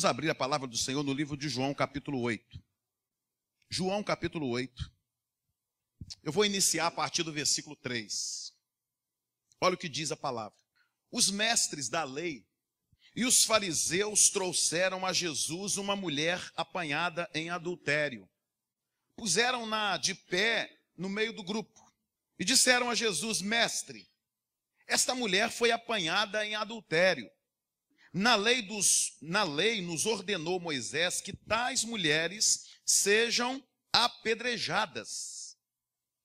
Vamos abrir a palavra do Senhor no livro de João, capítulo 8. João, capítulo 8. Eu vou iniciar a partir do versículo 3. Olha o que diz a palavra. Os mestres da lei e os fariseus trouxeram a Jesus uma mulher apanhada em adultério. Puseram-na de pé no meio do grupo e disseram a Jesus: Mestre, esta mulher foi apanhada em adultério. Na lei, dos, na lei nos ordenou Moisés que tais mulheres sejam apedrejadas.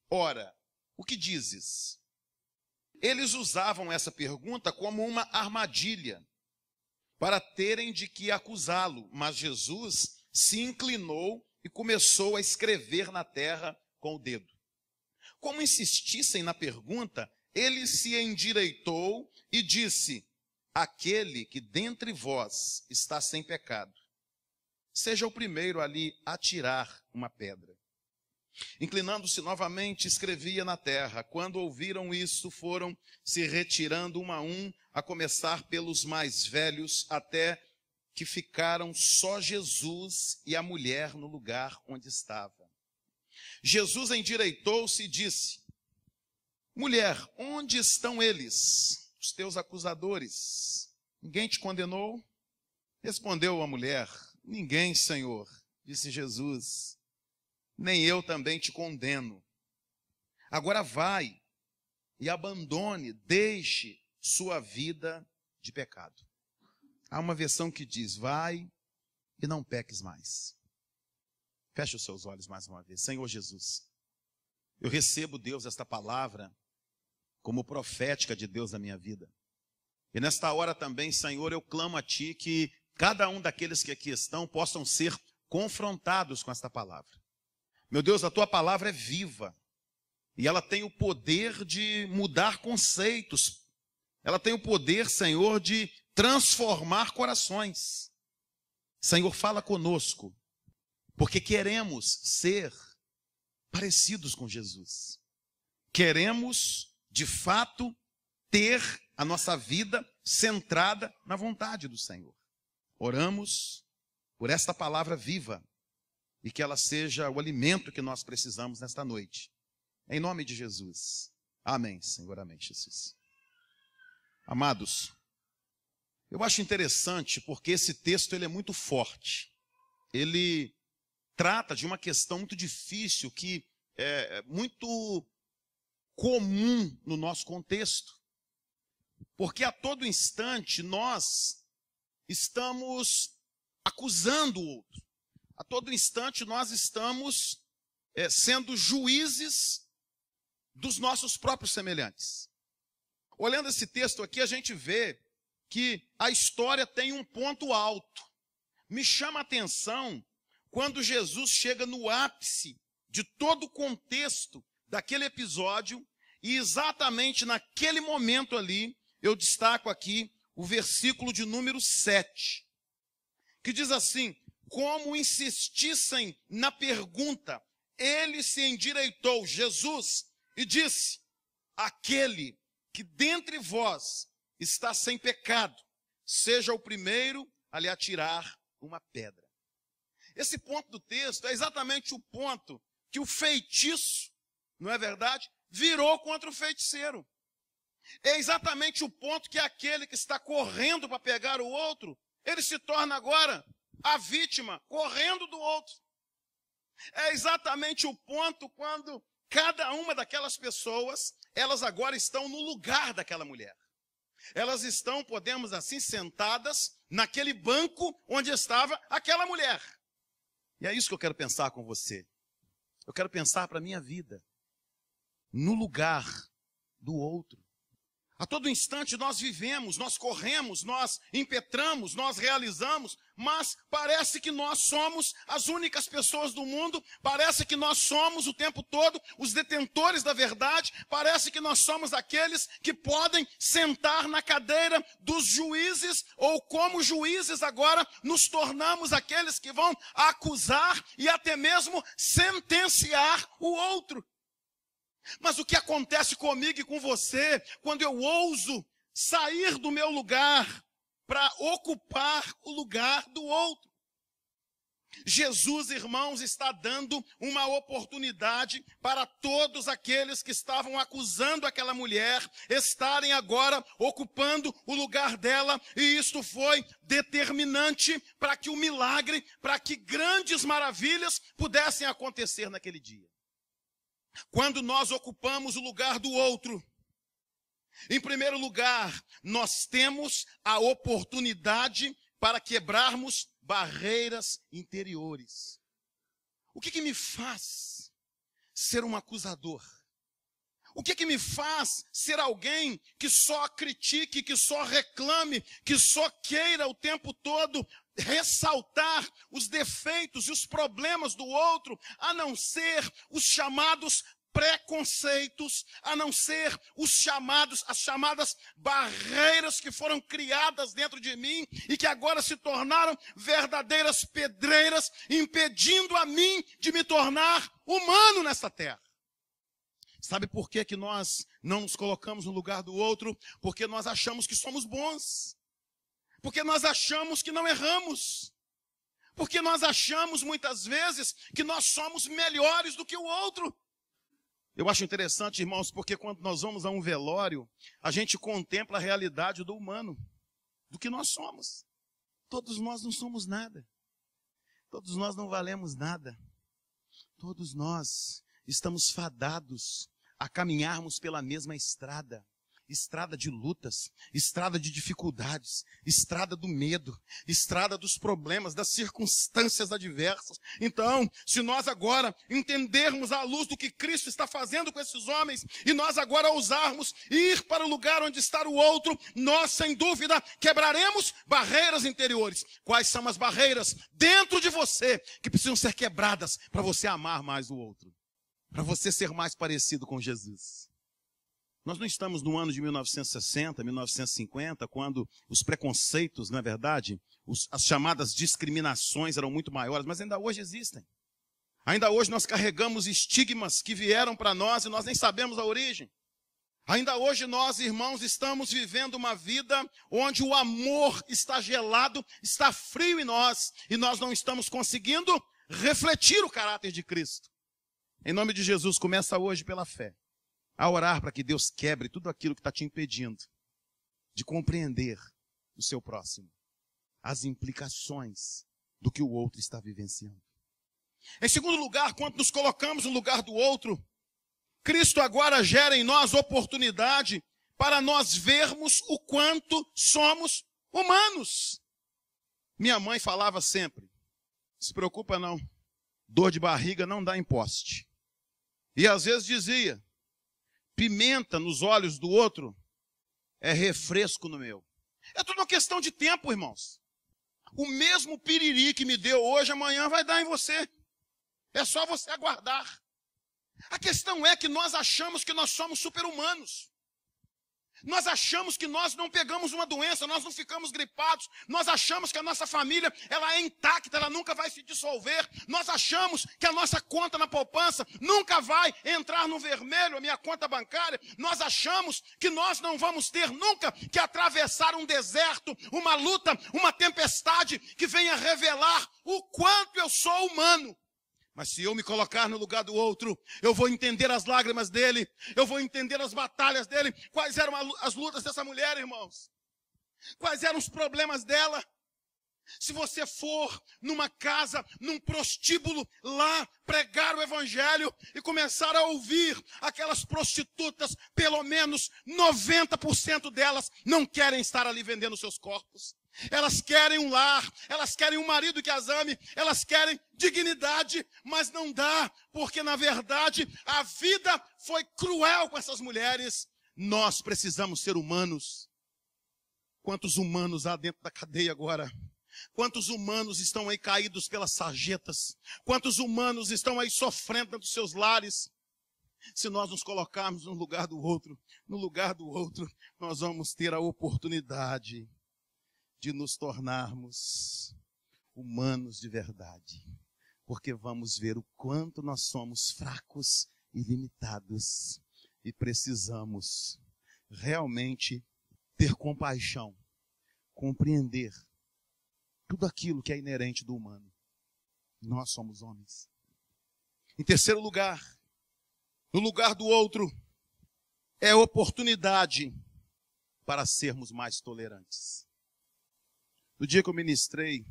Ora, o que dizes? Eles usavam essa pergunta como uma armadilha para terem de que acusá-lo, mas Jesus se inclinou e começou a escrever na terra com o dedo. Como insistissem na pergunta, ele se endireitou e disse: aquele que dentre vós está sem pecado, seja o primeiro ali a tirar uma pedra. Inclinando-se novamente, escrevia na terra. Quando ouviram isso, foram se retirando um a um, a começar pelos mais velhos, até que ficaram só Jesus e a mulher no lugar onde estava. Jesus endireitou-se e disse: Mulher, onde estão eles? os teus acusadores. Ninguém te condenou? Respondeu a mulher: Ninguém, Senhor, disse Jesus. Nem eu também te condeno. Agora vai e abandone, deixe sua vida de pecado. Há uma versão que diz: Vai e não peques mais. Feche os seus olhos mais uma vez. Senhor Jesus, eu recebo, Deus, esta palavra como profética de Deus na minha vida. E nesta hora também, Senhor, eu clamo a Ti que cada um daqueles que aqui estão possam ser confrontados com esta palavra. Meu Deus, a Tua palavra é viva e ela tem o poder de mudar conceitos. Ela tem o poder, Senhor, de transformar corações. Senhor, fala conosco, porque queremos ser parecidos com Jesus. Queremos de fato, ter a nossa vida centrada na vontade do Senhor. Oramos por esta palavra viva e que ela seja o alimento que nós precisamos nesta noite. Em nome de Jesus. Amém, Senhor. Amém, Jesus. Amados, eu acho interessante porque esse texto ele é muito forte. Ele trata de uma questão muito difícil que é, é muito comum no nosso contexto. Porque a todo instante nós estamos acusando o outro. A todo instante nós estamos é, sendo juízes dos nossos próprios semelhantes. Olhando esse texto aqui, a gente vê que a história tem um ponto alto. Me chama a atenção quando Jesus chega no ápice de todo o contexto daquele episódio, e exatamente naquele momento ali, eu destaco aqui o versículo de número 7, que diz assim: Como insistissem na pergunta, ele se endireitou, Jesus, e disse: Aquele que dentre vós está sem pecado, seja o primeiro a lhe atirar uma pedra. Esse ponto do texto é exatamente o ponto que o feitiço não é verdade? Virou contra o feiticeiro. É exatamente o ponto que aquele que está correndo para pegar o outro, ele se torna agora a vítima, correndo do outro. É exatamente o ponto quando cada uma daquelas pessoas, elas agora estão no lugar daquela mulher. Elas estão, podemos assim, sentadas naquele banco onde estava aquela mulher. E é isso que eu quero pensar com você. Eu quero pensar para a minha vida no lugar do outro. A todo instante nós vivemos, nós corremos, nós impetramos, nós realizamos, mas parece que nós somos as únicas pessoas do mundo, parece que nós somos o tempo todo os detentores da verdade, parece que nós somos aqueles que podem sentar na cadeira dos juízes, ou como juízes agora nos tornamos aqueles que vão acusar e até mesmo sentenciar o outro. Mas o que acontece comigo e com você quando eu ouso sair do meu lugar para ocupar o lugar do outro? Jesus, irmãos, está dando uma oportunidade para todos aqueles que estavam acusando aquela mulher estarem agora ocupando o lugar dela, e isto foi determinante para que o milagre, para que grandes maravilhas pudessem acontecer naquele dia. Quando nós ocupamos o lugar do outro, em primeiro lugar, nós temos a oportunidade para quebrarmos barreiras interiores. O que, que me faz ser um acusador? O que, que me faz ser alguém que só critique, que só reclame, que só queira o tempo todo ressaltar os defeitos e os problemas do outro, a não ser os chamados preconceitos, a não ser os chamados, as chamadas barreiras que foram criadas dentro de mim e que agora se tornaram verdadeiras pedreiras, impedindo a mim de me tornar humano nesta terra. Sabe por que, que nós não nos colocamos no lugar do outro? Porque nós achamos que somos bons porque nós achamos que não erramos, porque nós achamos muitas vezes que nós somos melhores do que o outro. Eu acho interessante, irmãos, porque quando nós vamos a um velório, a gente contempla a realidade do humano, do que nós somos. Todos nós não somos nada. Todos nós não valemos nada. Todos nós estamos fadados a caminharmos pela mesma estrada estrada de lutas, estrada de dificuldades, estrada do medo, estrada dos problemas, das circunstâncias adversas. Então, se nós agora entendermos à luz do que Cristo está fazendo com esses homens e nós agora ousarmos ir para o lugar onde está o outro, nós sem dúvida quebraremos barreiras interiores. Quais são as barreiras dentro de você que precisam ser quebradas para você amar mais o outro, para você ser mais parecido com Jesus? Nós não estamos no ano de 1960, 1950, quando os preconceitos, na é verdade, os, as chamadas discriminações eram muito maiores, mas ainda hoje existem. Ainda hoje nós carregamos estigmas que vieram para nós e nós nem sabemos a origem. Ainda hoje nós, irmãos, estamos vivendo uma vida onde o amor está gelado, está frio em nós e nós não estamos conseguindo refletir o caráter de Cristo. Em nome de Jesus, começa hoje pela fé a orar para que Deus quebre tudo aquilo que está te impedindo de compreender o seu próximo, as implicações do que o outro está vivenciando. Em segundo lugar, quando nos colocamos no lugar do outro, Cristo agora gera em nós oportunidade para nós vermos o quanto somos humanos. Minha mãe falava sempre: se preocupa não, dor de barriga não dá imposte. E às vezes dizia: pimenta nos olhos do outro é refresco no meu. É tudo uma questão de tempo, irmãos. O mesmo piriri que me deu hoje, amanhã vai dar em você. É só você aguardar. A questão é que nós achamos que nós somos super-humanos. Nós achamos que nós não pegamos uma doença, nós não ficamos gripados, nós achamos que a nossa família ela é intacta, ela nunca vai se dissolver, nós achamos que a nossa conta na poupança nunca vai entrar no vermelho, a minha conta bancária, nós achamos que nós não vamos ter nunca que atravessar um deserto, uma luta, uma tempestade que venha revelar o quanto eu sou humano. Mas se eu me colocar no lugar do outro, eu vou entender as lágrimas dele, eu vou entender as batalhas dele, quais eram as lutas dessa mulher, irmãos, quais eram os problemas dela. Se você for numa casa, num prostíbulo, lá pregar o evangelho e começar a ouvir aquelas prostitutas, pelo menos 90% delas não querem estar ali vendendo seus corpos. Elas querem um lar, elas querem um marido que as ame, elas querem dignidade, mas não dá, porque na verdade a vida foi cruel com essas mulheres. Nós precisamos ser humanos. Quantos humanos há dentro da cadeia agora? Quantos humanos estão aí caídos pelas sarjetas? Quantos humanos estão aí sofrendo dentro dos seus lares? Se nós nos colocarmos no lugar do outro, no lugar do outro, nós vamos ter a oportunidade de nos tornarmos humanos de verdade, porque vamos ver o quanto nós somos fracos e limitados e precisamos realmente ter compaixão, compreender tudo aquilo que é inerente do humano. Nós somos homens. Em terceiro lugar, no lugar do outro, é oportunidade para sermos mais tolerantes. No dia que eu ministrei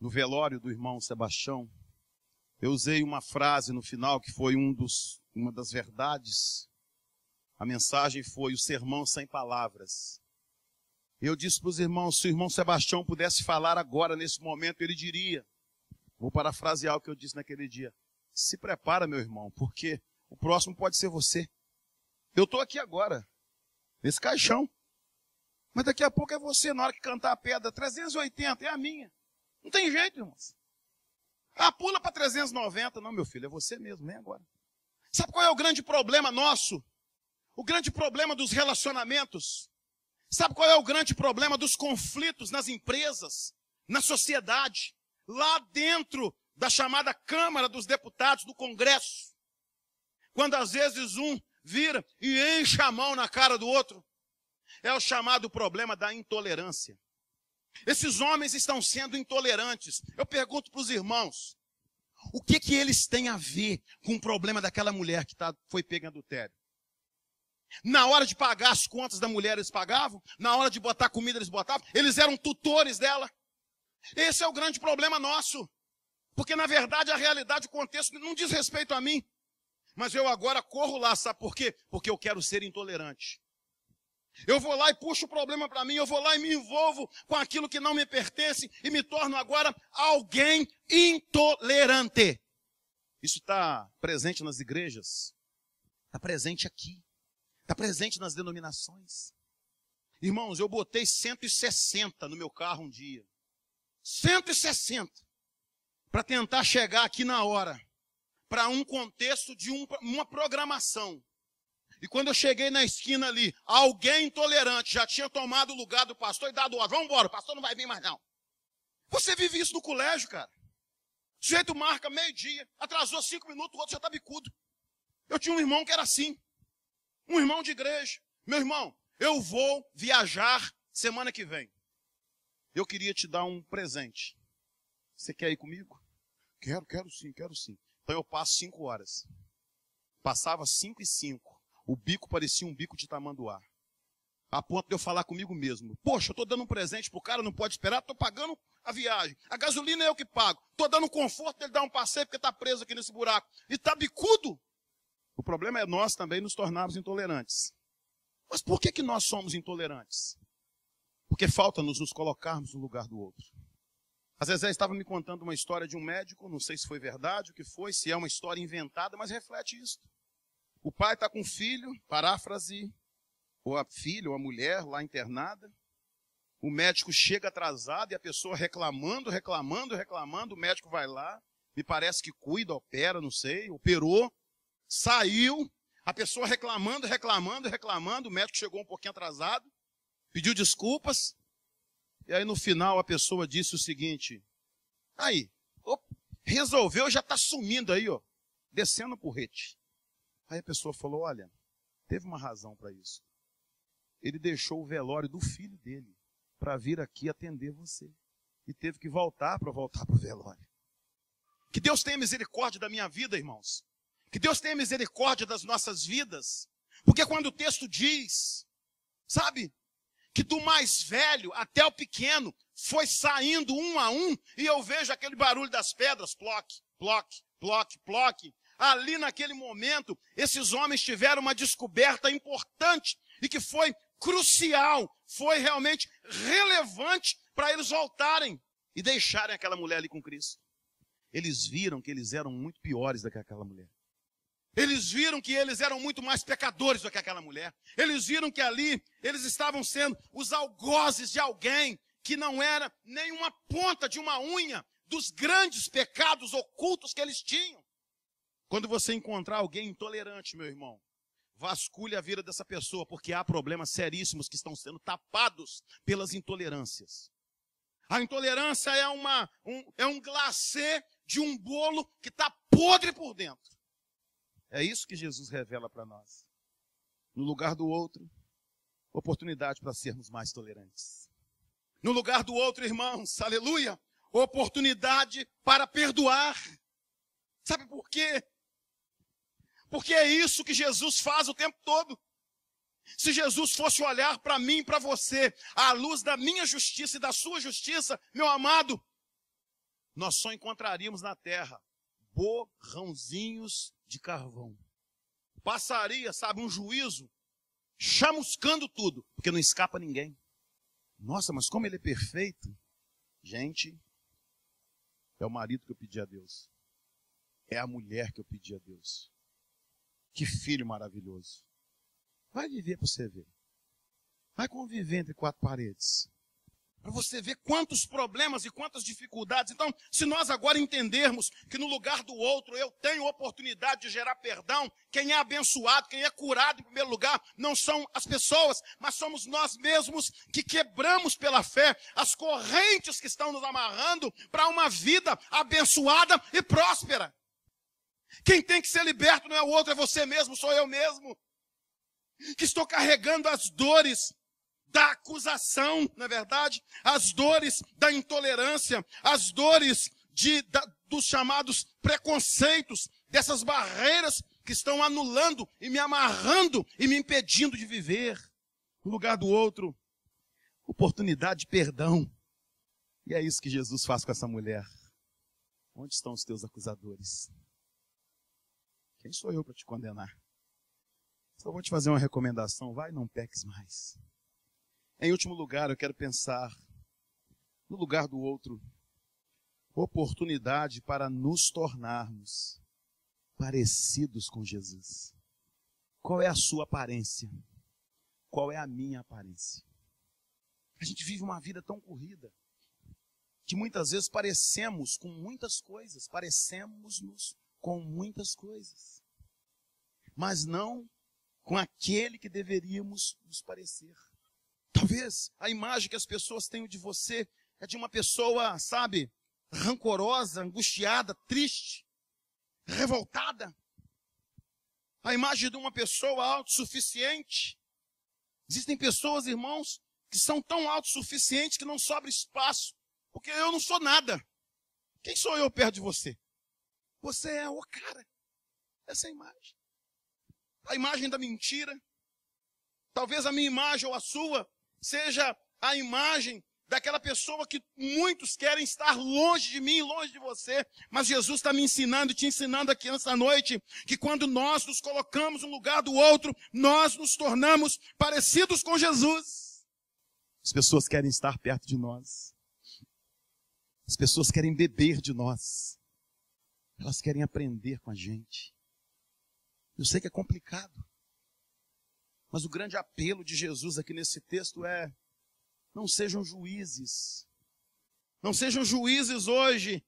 no velório do irmão Sebastião, eu usei uma frase no final que foi um dos, uma das verdades. A mensagem foi o sermão sem palavras. Eu disse para os irmãos, se o irmão Sebastião pudesse falar agora, nesse momento, ele diria, vou parafrasear o que eu disse naquele dia, se prepara, meu irmão, porque o próximo pode ser você. Eu estou aqui agora, nesse caixão. Mas daqui a pouco é você, na hora que cantar a pedra, 380 é a minha. Não tem jeito, irmãos. Ah, pula para 390. Não, meu filho, é você mesmo, vem agora. Sabe qual é o grande problema nosso? O grande problema dos relacionamentos. Sabe qual é o grande problema dos conflitos nas empresas, na sociedade, lá dentro da chamada Câmara dos Deputados do Congresso? Quando às vezes um vira e enche a mão na cara do outro. É o chamado problema da intolerância. Esses homens estão sendo intolerantes. Eu pergunto para os irmãos: o que que eles têm a ver com o problema daquela mulher que tá, foi pega em adultério? Na hora de pagar as contas da mulher, eles pagavam. Na hora de botar comida, eles botavam. Eles eram tutores dela. Esse é o grande problema nosso. Porque, na verdade, a realidade, o contexto, não diz respeito a mim. Mas eu agora corro lá, sabe por quê? Porque eu quero ser intolerante. Eu vou lá e puxo o problema para mim, eu vou lá e me envolvo com aquilo que não me pertence e me torno agora alguém intolerante. Isso está presente nas igrejas, está presente aqui, está presente nas denominações. Irmãos, eu botei 160 no meu carro um dia. 160 para tentar chegar aqui na hora, para um contexto de um, uma programação. E quando eu cheguei na esquina ali, alguém intolerante já tinha tomado o lugar do pastor e dado ordem. Vamos embora, o pastor não vai vir mais não. Você vive isso no colégio, cara. O sujeito marca meio-dia, atrasou cinco minutos, o outro já está bicudo. Eu tinha um irmão que era assim. Um irmão de igreja. Meu irmão, eu vou viajar semana que vem. Eu queria te dar um presente. Você quer ir comigo? Quero, quero sim, quero sim. Então eu passo cinco horas. Passava cinco e cinco. O bico parecia um bico de tamanduá. A ponto de eu falar comigo mesmo. Poxa, eu estou dando um presente para o cara, não pode esperar, estou pagando a viagem. A gasolina é eu que pago. Estou dando um conforto, ele dá um passeio porque está preso aqui nesse buraco. E está bicudo. O problema é nós também nos tornarmos intolerantes. Mas por que, que nós somos intolerantes? Porque falta-nos nos colocarmos no lugar do outro. A Zezé estava me contando uma história de um médico, não sei se foi verdade, o que foi, se é uma história inventada, mas reflete isso. O pai está com o filho, paráfrase, ou a filha, ou a mulher lá internada. O médico chega atrasado e a pessoa reclamando, reclamando, reclamando. O médico vai lá, me parece que cuida, opera, não sei, operou, saiu. A pessoa reclamando, reclamando, reclamando. O médico chegou um pouquinho atrasado, pediu desculpas. E aí no final a pessoa disse o seguinte: Aí, op, resolveu, já está sumindo aí, ó, descendo o porrete. Aí a pessoa falou: olha, teve uma razão para isso. Ele deixou o velório do filho dele para vir aqui atender você. E teve que voltar para voltar para o velório. Que Deus tenha misericórdia da minha vida, irmãos. Que Deus tenha misericórdia das nossas vidas. Porque quando o texto diz, sabe, que do mais velho até o pequeno foi saindo um a um, e eu vejo aquele barulho das pedras, ploque, ploque, ploque, ploque, ali naquele momento, esses homens tiveram uma descoberta importante e que foi crucial, foi realmente relevante para eles voltarem e deixarem aquela mulher ali com Cristo. Eles viram que eles eram muito piores do que aquela mulher. Eles viram que eles eram muito mais pecadores do que aquela mulher. Eles viram que ali eles estavam sendo os algozes de alguém que não era nenhuma ponta de uma unha dos grandes pecados ocultos que eles tinham. Quando você encontrar alguém intolerante, meu irmão, vasculhe a vida dessa pessoa, porque há problemas seríssimos que estão sendo tapados pelas intolerâncias. A intolerância é, uma, um, é um glacê de um bolo que está podre por dentro. É isso que Jesus revela para nós. No lugar do outro, oportunidade para sermos mais tolerantes. No lugar do outro, irmãos, aleluia, oportunidade para perdoar. Sabe por quê? Porque é isso que Jesus faz o tempo todo. Se Jesus fosse olhar para mim e para você, à luz da minha justiça e da sua justiça, meu amado, nós só encontraríamos na terra borrãozinhos de carvão. Passaria, sabe, um juízo chamuscando tudo, porque não escapa ninguém. Nossa, mas como ele é perfeito. Gente, é o marido que eu pedi a Deus. É a mulher que eu pedi a Deus. Que filho maravilhoso. Vai viver para você ver. Vai conviver entre quatro paredes. Para você ver quantos problemas e quantas dificuldades. Então, se nós agora entendermos que no lugar do outro eu tenho oportunidade de gerar perdão, quem é abençoado, quem é curado em primeiro lugar, não são as pessoas, mas somos nós mesmos que quebramos pela fé as correntes que estão nos amarrando para uma vida abençoada e próspera. Quem tem que ser liberto não é o outro, é você mesmo, sou eu mesmo. Que estou carregando as dores da acusação, na é verdade, as dores da intolerância, as dores de, da, dos chamados preconceitos, dessas barreiras que estão anulando e me amarrando e me impedindo de viver no lugar do outro. Oportunidade de perdão. E é isso que Jesus faz com essa mulher. Onde estão os teus acusadores? Quem sou eu para te condenar? Só vou te fazer uma recomendação: vai, não peques mais. Em último lugar, eu quero pensar no lugar do outro oportunidade para nos tornarmos parecidos com Jesus. Qual é a sua aparência? Qual é a minha aparência? A gente vive uma vida tão corrida que muitas vezes parecemos com muitas coisas, parecemos-nos com muitas coisas mas não com aquele que deveríamos nos parecer. Talvez a imagem que as pessoas tenham de você é de uma pessoa, sabe, rancorosa, angustiada, triste, revoltada. A imagem de uma pessoa autossuficiente. Existem pessoas, irmãos, que são tão autossuficientes que não sobra espaço, porque eu não sou nada. Quem sou eu perto de você? Você é o cara. Essa é a imagem a imagem da mentira. Talvez a minha imagem ou a sua seja a imagem daquela pessoa que muitos querem estar longe de mim, longe de você. Mas Jesus está me ensinando, e te ensinando aqui nessa noite, que quando nós nos colocamos um lugar do outro, nós nos tornamos parecidos com Jesus. As pessoas querem estar perto de nós. As pessoas querem beber de nós. Elas querem aprender com a gente. Eu sei que é complicado. Mas o grande apelo de Jesus aqui nesse texto é: não sejam juízes. Não sejam juízes hoje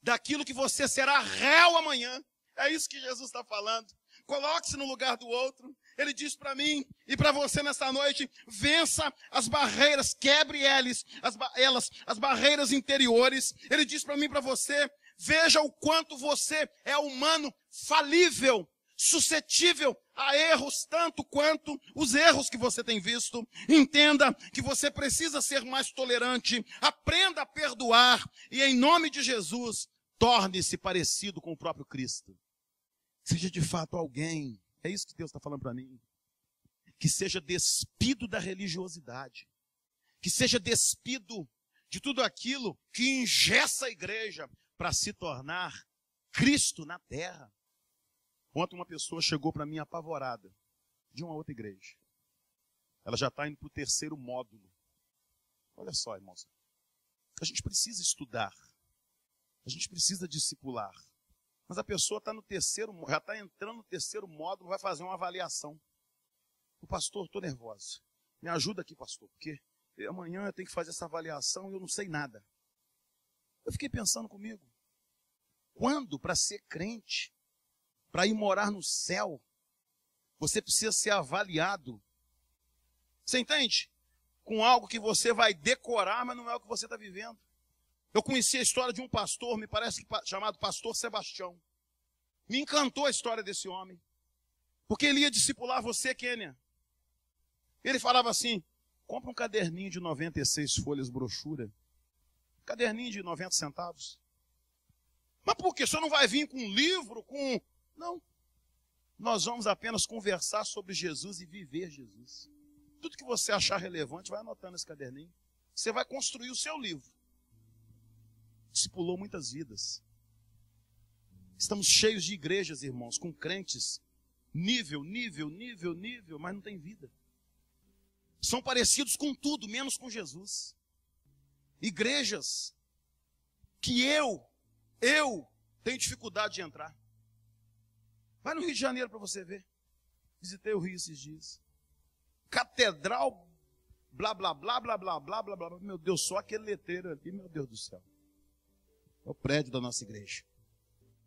daquilo que você será réu amanhã. É isso que Jesus está falando. Coloque-se no lugar do outro. Ele diz para mim e para você nesta noite: vença as barreiras, quebre elas, as, ba elas, as barreiras interiores. Ele diz para mim e para você: veja o quanto você é humano falível, suscetível a erros tanto quanto os erros que você tem visto. Entenda que você precisa ser mais tolerante, aprenda a perdoar e, em nome de Jesus, torne-se parecido com o próprio Cristo. Seja de fato alguém, é isso que Deus está falando para mim, que seja despido da religiosidade, que seja despido de tudo aquilo que ingessa a igreja para se tornar Cristo na terra. Ontem uma pessoa chegou para mim apavorada, de uma outra igreja. Ela já está indo para o terceiro módulo. Olha só, irmãos. A gente precisa estudar. A gente precisa discipular. Mas a pessoa está no terceiro, já está entrando no terceiro módulo, vai fazer uma avaliação. O pastor, estou nervosa. Me ajuda aqui, pastor, porque amanhã eu tenho que fazer essa avaliação e eu não sei nada. Eu fiquei pensando comigo. Quando, para ser crente, para ir morar no céu, você precisa ser avaliado. Você entende? Com algo que você vai decorar, mas não é o que você está vivendo. Eu conheci a história de um pastor, me parece que chamado Pastor Sebastião. Me encantou a história desse homem. Porque ele ia discipular você, Kênia. Ele falava assim: compra um caderninho de 96 folhas brochura. Caderninho de 90 centavos. Mas por que? Você não vai vir com um livro, com não. Nós vamos apenas conversar sobre Jesus e viver Jesus. Tudo que você achar relevante, vai anotando esse caderninho. Você vai construir o seu livro. Discipulou muitas vidas. Estamos cheios de igrejas, irmãos, com crentes. Nível, nível, nível, nível, mas não tem vida. São parecidos com tudo, menos com Jesus. Igrejas que eu, eu tenho dificuldade de entrar. Vai no Rio de Janeiro para você ver. Visitei o Rio esses dias. Catedral, blá, blá, blá, blá, blá, blá, blá, blá. Meu Deus, só aquele letreiro ali, meu Deus do céu. É o prédio da nossa igreja.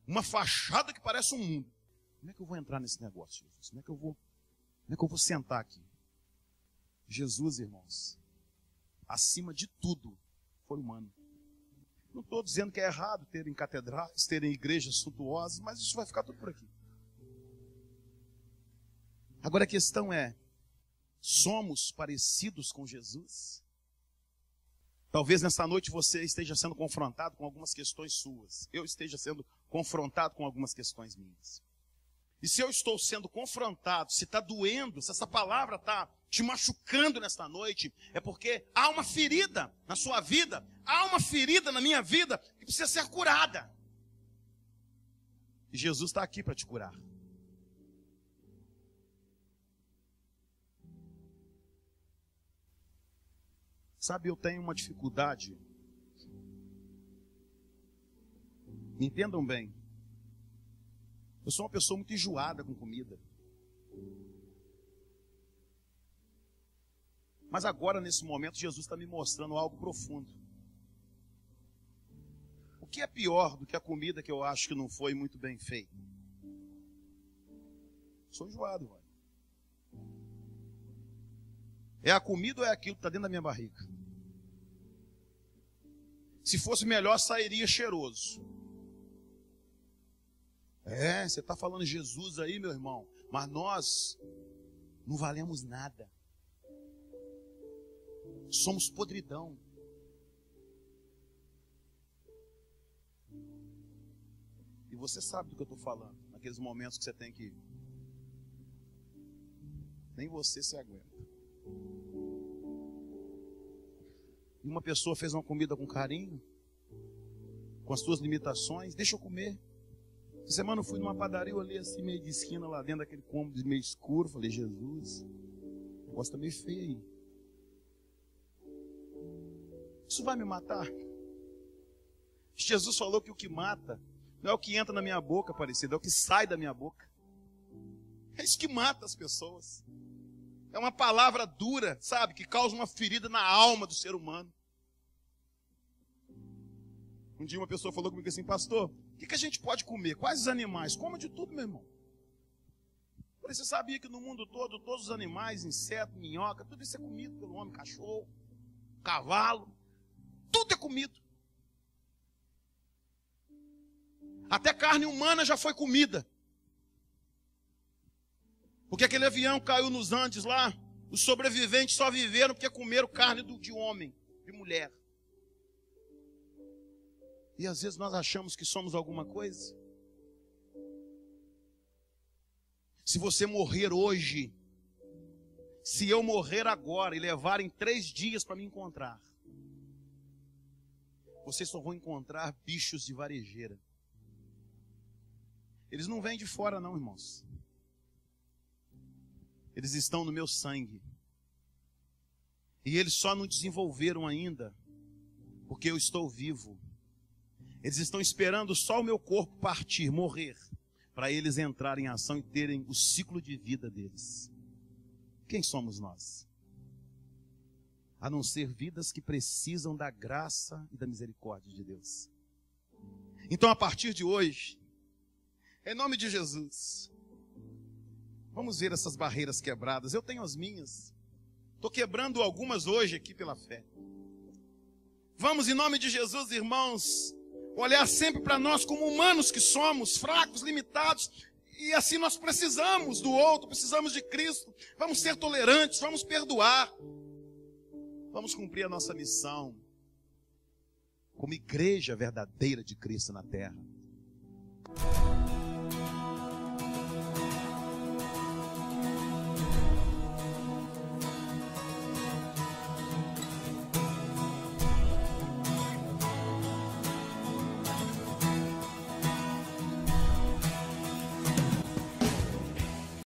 Uma fachada que parece um mundo. Como é que eu vou entrar nesse negócio, Jesus? Como é que eu vou, como é que eu vou sentar aqui? Jesus, irmãos, acima de tudo, foi humano. Não estou dizendo que é errado terem catedrais, terem igrejas suntuosas, mas isso vai ficar tudo por aqui. Agora a questão é: somos parecidos com Jesus? Talvez nessa noite você esteja sendo confrontado com algumas questões suas. Eu esteja sendo confrontado com algumas questões minhas. E se eu estou sendo confrontado, se está doendo, se essa palavra está te machucando nesta noite, é porque há uma ferida na sua vida, há uma ferida na minha vida que precisa ser curada. E Jesus está aqui para te curar. Sabe, eu tenho uma dificuldade. Me entendam bem. Eu sou uma pessoa muito enjoada com comida. Mas agora, nesse momento, Jesus está me mostrando algo profundo. O que é pior do que a comida que eu acho que não foi muito bem feita? Sou enjoado, velho. É a comida ou é aquilo que está dentro da minha barriga? Se fosse melhor, sairia cheiroso. É, você está falando Jesus aí, meu irmão, mas nós não valemos nada. Somos podridão. E você sabe do que eu estou falando, naqueles momentos que você tem que. Nem você se aguenta e uma pessoa fez uma comida com carinho, com as suas limitações, deixa eu comer. Essa semana eu fui numa padaria, eu olhei assim meio de esquina lá dentro daquele cômodo meio escuro, falei, Jesus, o negócio tá meio feio aí. Isso vai me matar? Jesus falou que o que mata não é o que entra na minha boca, parecido, é o que sai da minha boca. É isso que mata as pessoas. É uma palavra dura, sabe, que causa uma ferida na alma do ser humano. Um dia uma pessoa falou comigo assim, pastor, o que, que a gente pode comer? Quais os animais? Coma de tudo, meu irmão. Falei, você sabia que no mundo todo, todos os animais, inseto, minhoca, tudo isso é comido pelo homem, cachorro, cavalo, tudo é comido. Até carne humana já foi comida. Porque aquele avião caiu nos Andes lá, os sobreviventes só viveram porque comeram carne de homem, de mulher. E às vezes nós achamos que somos alguma coisa. Se você morrer hoje, se eu morrer agora e levarem três dias para me encontrar, vocês só vão encontrar bichos de varejeira. Eles não vêm de fora, não, irmãos. Eles estão no meu sangue. E eles só não desenvolveram ainda, porque eu estou vivo. Eles estão esperando só o meu corpo partir, morrer, para eles entrarem em ação e terem o ciclo de vida deles. Quem somos nós? A não ser vidas que precisam da graça e da misericórdia de Deus. Então, a partir de hoje, em nome de Jesus, Vamos ver essas barreiras quebradas. Eu tenho as minhas. Estou quebrando algumas hoje aqui pela fé. Vamos, em nome de Jesus, irmãos, olhar sempre para nós como humanos que somos, fracos, limitados, e assim nós precisamos do outro, precisamos de Cristo. Vamos ser tolerantes, vamos perdoar. Vamos cumprir a nossa missão como igreja verdadeira de Cristo na terra.